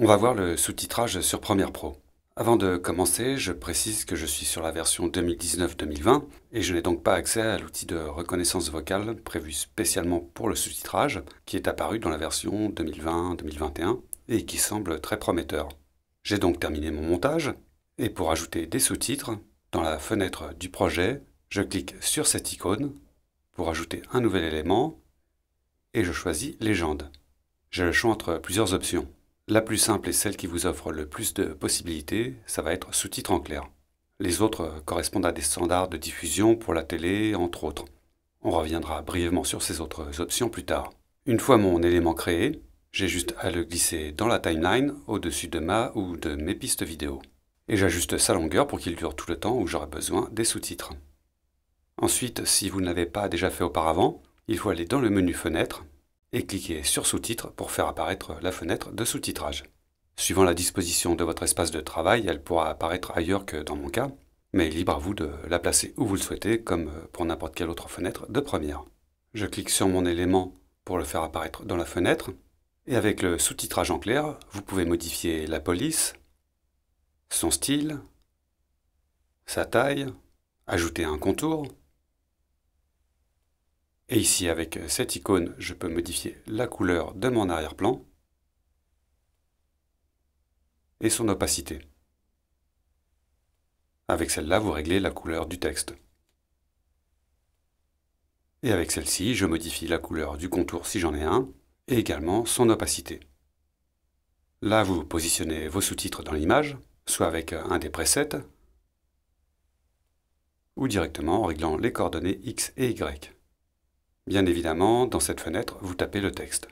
On va voir le sous-titrage sur Premiere Pro. Avant de commencer, je précise que je suis sur la version 2019-2020 et je n'ai donc pas accès à l'outil de reconnaissance vocale prévu spécialement pour le sous-titrage qui est apparu dans la version 2020-2021 et qui semble très prometteur. J'ai donc terminé mon montage et pour ajouter des sous-titres, dans la fenêtre du projet, je clique sur cette icône pour ajouter un nouvel élément et je choisis légende. J'ai le choix entre plusieurs options. La plus simple et celle qui vous offre le plus de possibilités, ça va être sous-titres en clair. Les autres correspondent à des standards de diffusion pour la télé, entre autres. On reviendra brièvement sur ces autres options plus tard. Une fois mon élément créé, j'ai juste à le glisser dans la timeline au-dessus de ma ou de mes pistes vidéo. Et j'ajuste sa longueur pour qu'il dure tout le temps où j'aurai besoin des sous-titres. Ensuite, si vous ne l'avez pas déjà fait auparavant, il faut aller dans le menu Fenêtre, et cliquez sur Sous-titres pour faire apparaître la fenêtre de sous-titrage. Suivant la disposition de votre espace de travail, elle pourra apparaître ailleurs que dans mon cas, mais libre à vous de la placer où vous le souhaitez, comme pour n'importe quelle autre fenêtre de première. Je clique sur mon élément pour le faire apparaître dans la fenêtre, et avec le sous-titrage en clair, vous pouvez modifier la police, son style, sa taille, ajouter un contour, et ici, avec cette icône, je peux modifier la couleur de mon arrière-plan et son opacité. Avec celle-là, vous réglez la couleur du texte. Et avec celle-ci, je modifie la couleur du contour si j'en ai un, et également son opacité. Là, vous positionnez vos sous-titres dans l'image, soit avec un des presets, ou directement en réglant les coordonnées X et Y. Bien évidemment, dans cette fenêtre, vous tapez le texte.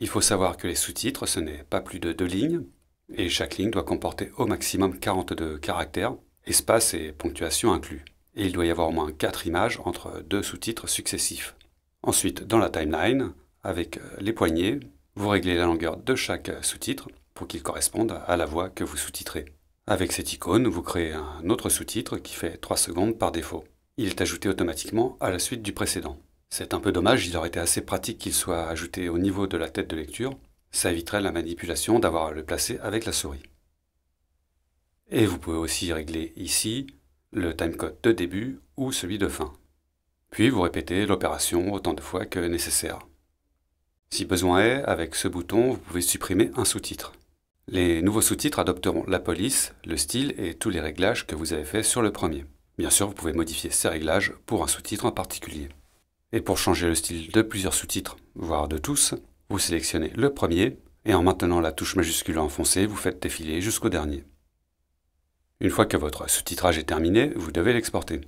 Il faut savoir que les sous-titres, ce n'est pas plus de deux lignes, et chaque ligne doit comporter au maximum 42 caractères, espaces et ponctuation inclus. Et il doit y avoir au moins 4 images entre deux sous-titres successifs. Ensuite, dans la timeline, avec euh, les poignées, vous réglez la longueur de chaque sous-titre pour qu'il corresponde à la voix que vous sous-titrez. Avec cette icône, vous créez un autre sous-titre qui fait 3 secondes par défaut. Il est ajouté automatiquement à la suite du précédent. C'est un peu dommage, il aurait été assez pratique qu'il soit ajouté au niveau de la tête de lecture. Ça éviterait la manipulation d'avoir à le placer avec la souris. Et vous pouvez aussi régler ici le timecode de début ou celui de fin. Puis vous répétez l'opération autant de fois que nécessaire. Si besoin est, avec ce bouton, vous pouvez supprimer un sous-titre. Les nouveaux sous-titres adopteront la police, le style et tous les réglages que vous avez faits sur le premier. Bien sûr, vous pouvez modifier ces réglages pour un sous-titre en particulier. Et pour changer le style de plusieurs sous-titres, voire de tous, vous sélectionnez le premier et en maintenant la touche majuscule enfoncée, vous faites défiler jusqu'au dernier. Une fois que votre sous-titrage est terminé, vous devez l'exporter.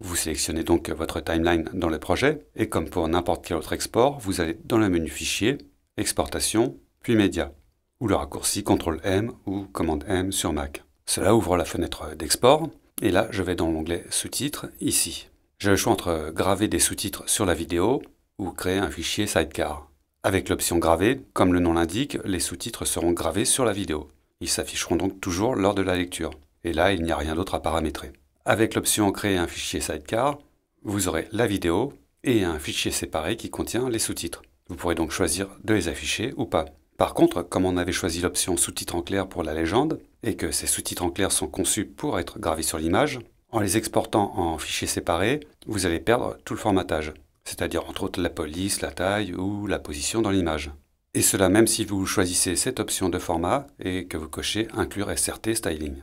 Vous sélectionnez donc votre timeline dans le projet et comme pour n'importe quel autre export, vous allez dans le menu Fichier, Exportation, puis Média, ou le raccourci CTRL M ou cmd M sur Mac. Cela ouvre la fenêtre d'export et là je vais dans l'onglet Sous-titres ici. J'ai le choix entre graver des sous-titres sur la vidéo ou créer un fichier sidecar. Avec l'option graver, comme le nom l'indique, les sous-titres seront gravés sur la vidéo. Ils s'afficheront donc toujours lors de la lecture. Et là, il n'y a rien d'autre à paramétrer. Avec l'option Créer un fichier sidecar, vous aurez la vidéo et un fichier séparé qui contient les sous-titres. Vous pourrez donc choisir de les afficher ou pas. Par contre, comme on avait choisi l'option sous-titres en clair pour la légende, et que ces sous-titres en clair sont conçus pour être gravés sur l'image, en les exportant en fichiers séparés, vous allez perdre tout le formatage, c'est-à-dire entre autres la police, la taille ou la position dans l'image. Et cela même si vous choisissez cette option de format et que vous cochez Inclure SRT Styling.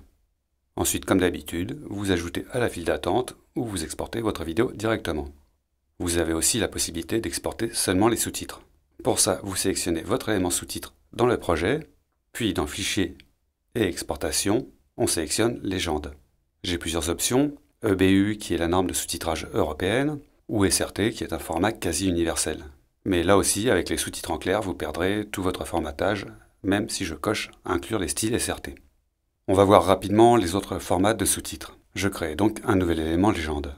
Ensuite, comme d'habitude, vous ajoutez à la file d'attente ou vous exportez votre vidéo directement. Vous avez aussi la possibilité d'exporter seulement les sous-titres. Pour ça, vous sélectionnez votre élément sous-titre dans le projet, puis dans Fichier et Exportation, on sélectionne Légende. J'ai plusieurs options, EBU qui est la norme de sous-titrage européenne, ou SRT qui est un format quasi universel. Mais là aussi, avec les sous-titres en clair, vous perdrez tout votre formatage, même si je coche Inclure les styles SRT. On va voir rapidement les autres formats de sous-titres. Je crée donc un nouvel élément légende.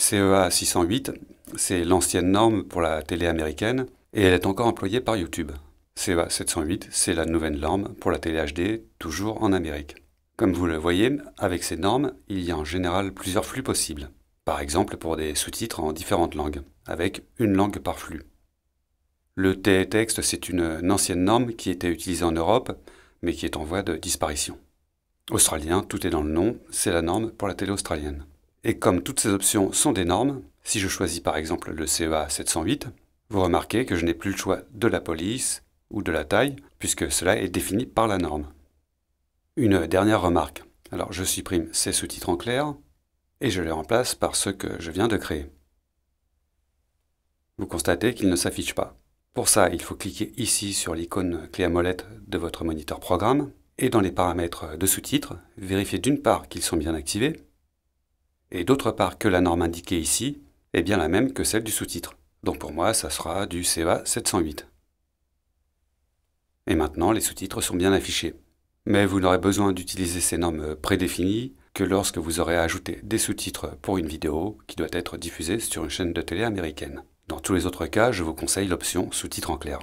E CEA 608, c'est l'ancienne norme pour la télé américaine et elle est encore employée par YouTube. E CEA 708, c'est la nouvelle norme pour la télé HD, toujours en Amérique. Comme vous le voyez, avec ces normes, il y a en général plusieurs flux possibles. Par exemple pour des sous-titres en différentes langues, avec une langue par flux. Le TE-texte, c'est une ancienne norme qui était utilisée en Europe, mais qui est en voie de disparition. Australien, tout est dans le nom, c'est la norme pour la télé australienne. Et comme toutes ces options sont des normes, si je choisis par exemple le e CEA 708, vous remarquez que je n'ai plus le choix de la police ou de la taille, puisque cela est défini par la norme. Une dernière remarque. Alors je supprime ces sous-titres en clair et je les remplace par ceux que je viens de créer. Vous constatez qu'ils ne s'affichent pas. Pour ça, il faut cliquer ici sur l'icône clé à molette de votre moniteur programme et dans les paramètres de sous-titres, vérifiez d'une part qu'ils sont bien activés et d'autre part que la norme indiquée ici est bien la même que celle du sous-titre. Donc pour moi, ça sera du e CEA 708. Et maintenant, les sous-titres sont bien affichés mais vous n'aurez besoin d'utiliser ces normes prédéfinies que lorsque vous aurez ajouté des sous-titres pour une vidéo qui doit être diffusée sur une chaîne de télé américaine. Dans tous les autres cas, je vous conseille l'option sous-titres en clair.